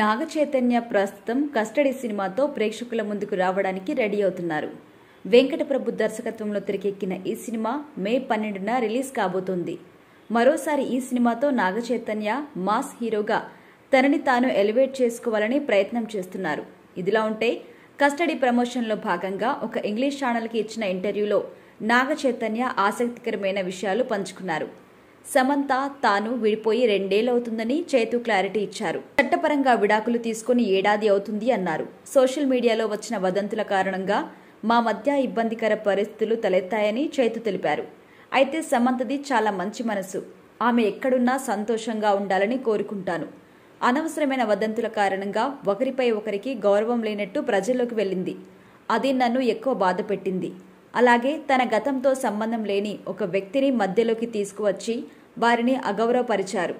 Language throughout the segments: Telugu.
నాగచైతన్య ప్రస్తుతం కస్టడీ సినిమాతో ప్రేక్షకుల ముందుకు రావడానికి రెడీ అవుతున్నారు వెంకటప్రభు దర్శకత్వంలో తెరకెక్కిన ఈ సినిమా మే పన్నెండున రిలీజ్ కాబోతోంది మరోసారి ఈ సినిమాతో నాగచైతన్య మాస్ హీరోగా తనని తాను ఎలివేట్ చేసుకోవాలని ప్రయత్నం చేస్తున్నారు ఇదిలా ఉంటే కస్టడీ ప్రమోషన్లో భాగంగా ఒక ఇంగ్లీష్ ఛానల్కి ఇచ్చిన ఇంటర్వ్యూలో నాగచైతన్య ఆసక్తికరమైన విషయాలు పంచుకున్నారు సమంత తాను విడిపోయి రెండేళ్లవుతుందని చేతు క్లారిటీ ఇచ్చారు చట్టపరంగా విడాకులు తీసుకుని ఏడాది అవుతుంది అన్నారు సోషల్ మీడియాలో వచ్చిన వదంతుల కారణంగా మా మధ్య ఇబ్బందికర పరిస్థితులు తలెత్తాయని చేతు తెలిపారు అయితే సమంతది చాలా మంచి మనసు ఆమె ఎక్కడున్నా సంతోషంగా ఉండాలని కోరుకుంటాను అనవసరమైన వదంతుల కారణంగా ఒకరిపై ఒకరికి గౌరవం లేనట్టు ప్రజల్లోకి వెళ్ళింది అది నన్ను ఎక్కువ బాధ పెట్టింది అలాగే తన గతంతో సంబంధం లేని ఒక వ్యక్తిని మధ్యలోకి తీసుకువచ్చి వారిని అగౌరవపరిచారు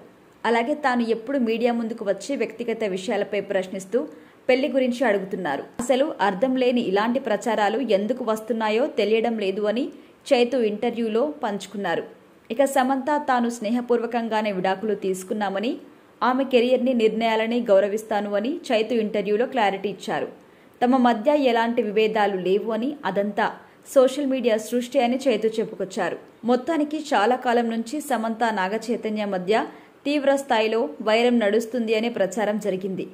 అలాగే తాను ఎప్పుడు మీడియా ముందుకు వచ్చి వ్యక్తిగత విషయాలపై ప్రశ్నిస్తూ పెళ్లి గురించి అడుగుతున్నారు అసలు అర్థం లేని ఇలాంటి ప్రచారాలు ఎందుకు వస్తున్నాయో తెలియడం లేదు అని చైతు ఇంటర్వ్యూలో పంచుకున్నారు ఇక సమంత తాను స్నేహపూర్వకంగానే విడాకులు తీసుకున్నామని ఆమె కెరియర్ని నిర్ణయాలని గౌరవిస్తాను అని చైతు ఇంటర్వ్యూలో క్లారిటీ ఇచ్చారు తమ మధ్య ఎలాంటి విభేదాలు లేవు అని అదంతా సోషల్ మీడియా సృష్టి అని చేతు చెప్పుకొచ్చారు మొత్తానికి చాలా కాలం నుంచి సమంత నాగచైతన్య మధ్య తీవ్ర స్థాయిలో వైరం నడుస్తుంది అనే ప్రచారం జరిగింది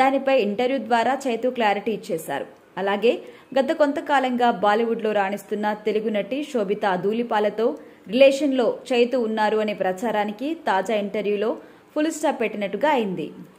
దానిపై ఇంటర్వ్యూ ద్వారా చైతు క్లారిటీ ఇచ్చేశారు అలాగే గత కొంతకాలంగా బాలీవుడ్లో రాణిస్తున్న తెలుగు నటి శోభిత ధూళిపాలతో రిలేషన్లో చైతు ఉన్నారు అనే ప్రచారానికి తాజా ఇంటర్వ్యూలో ఫుల్ స్టాప్ పెట్టినట్టుగా అయింది